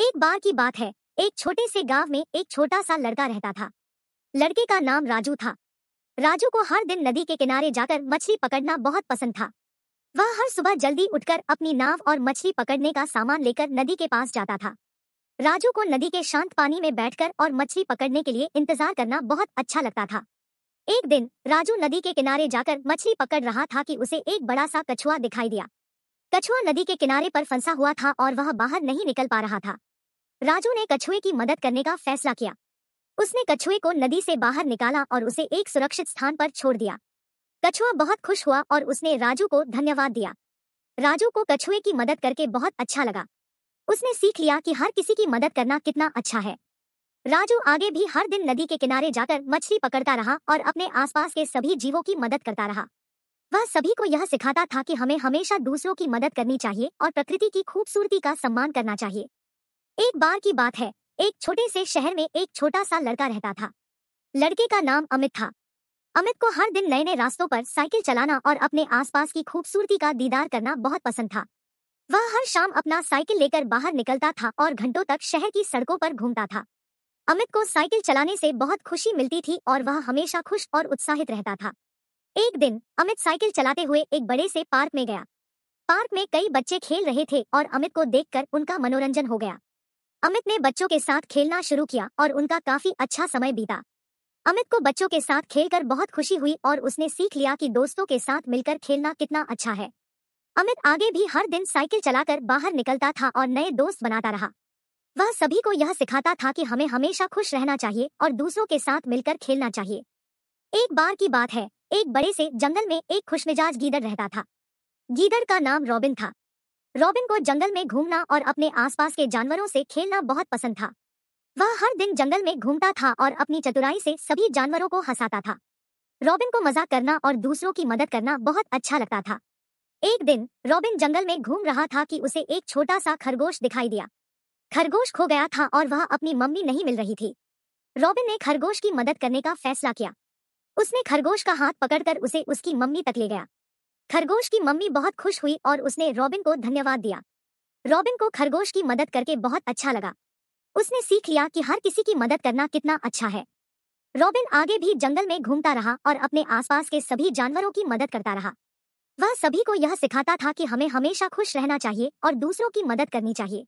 एक बार की बात है एक छोटे से गांव में एक छोटा सा लड़का रहता था लड़के का नाम राजू था राजू को हर दिन नदी के किनारे जाकर मछली पकड़ना बहुत पसंद था वह हर सुबह जल्दी उठकर अपनी नाव और मछली पकड़ने का सामान लेकर नदी के पास जाता था राजू को नदी के शांत पानी में बैठकर और मछली पकड़ने के लिए इंतजार करना बहुत अच्छा लगता था एक दिन राजू नदी के किनारे जाकर मछली पकड़ रहा था कि उसे एक बड़ा सा कछुआ दिखाई दिया कछुआ नदी के किनारे पर फंसा हुआ था और वह बाहर नहीं निकल पा रहा था राजू ने कछुए की मदद करने का फैसला किया उसने कछुए को नदी से बाहर निकाला और उसे एक सुरक्षित स्थान पर छोड़ दिया कछुआ बहुत खुश हुआ और उसने राजू को धन्यवाद दिया राजू को कछुए की मदद करके बहुत अच्छा लगा उसने सीख लिया कि हर किसी की मदद करना कितना अच्छा है राजू आगे भी हर दिन नदी के किनारे जाकर मछली पकड़ता रहा और अपने आसपास के सभी जीवों की मदद करता रहा वह हाँ, सभी को यह सिखाता था कि हमें हमेशा दूसरों की मदद करनी चाहिए और प्रकृति की खूबसूरती का सम्मान करना चाहिए एक बार की बात है एक छोटे से शहर में एक छोटा सा लड़का रहता था लड़के का नाम अमित था अमित को हर दिन नए नए रास्तों पर साइकिल चलाना और अपने आसपास की खूबसूरती का दीदार करना बहुत पसंद था वह हर शाम अपना साइकिल लेकर बाहर निकलता था और घंटों तक शहर की सड़कों पर घूमता था अमित को साइकिल चलाने से बहुत खुशी मिलती थी और वह हमेशा खुश और उत्साहित रहता था एक दिन अमित साइकिल चलाते हुए एक बड़े से पार्क में गया पार्क में कई बच्चे खेल रहे थे और अमित को देखकर उनका मनोरंजन हो गया अमित ने बच्चों के साथ खेलना शुरू किया और उनका काफी अच्छा समय बीता अमित को बच्चों के साथ खेलकर बहुत खुशी हुई और उसने सीख लिया कि दोस्तों के साथ मिलकर खेलना कितना अच्छा है अमित आगे भी हर दिन साइकिल चलाकर बाहर निकलता था और नए दोस्त बनाता रहा वह सभी को यह सिखाता था कि हमें हमेशा खुश रहना चाहिए और दूसरों के साथ मिलकर खेलना चाहिए एक बार की बात है एक बड़े से जंगल में एक खुशमिजाज गीदर रहता था गीदड़ का नाम रॉबिन था रॉबिन को जंगल में घूमना और अपने आसपास के जानवरों से खेलना बहुत पसंद था वह हर दिन जंगल में घूमता था और अपनी चतुराई से सभी जानवरों को हंसाता था रॉबिन को मजाक करना और दूसरों की मदद करना बहुत अच्छा लगता था एक दिन रॉबिन जंगल में घूम रहा था कि उसे एक छोटा सा खरगोश दिखाई दिया खरगोश खो गया था और वह अपनी मम्मी नहीं मिल रही थी रॉबिन ने खरगोश की मदद करने का फैसला किया उसने खरगोश का हाथ पकड़कर उसे उसकी मम्मी तक ले गया खरगोश की मम्मी बहुत खुश हुई और उसने रॉबिन को धन्यवाद दिया रॉबिन को खरगोश की मदद करके बहुत अच्छा लगा उसने सीख लिया कि हर किसी की मदद करना कितना अच्छा है रॉबिन आगे भी जंगल में घूमता रहा और अपने आसपास के सभी जानवरों की मदद करता रहा वह सभी को यह सिखाता था कि हमें हमेशा खुश रहना चाहिए और दूसरों की मदद करनी चाहिए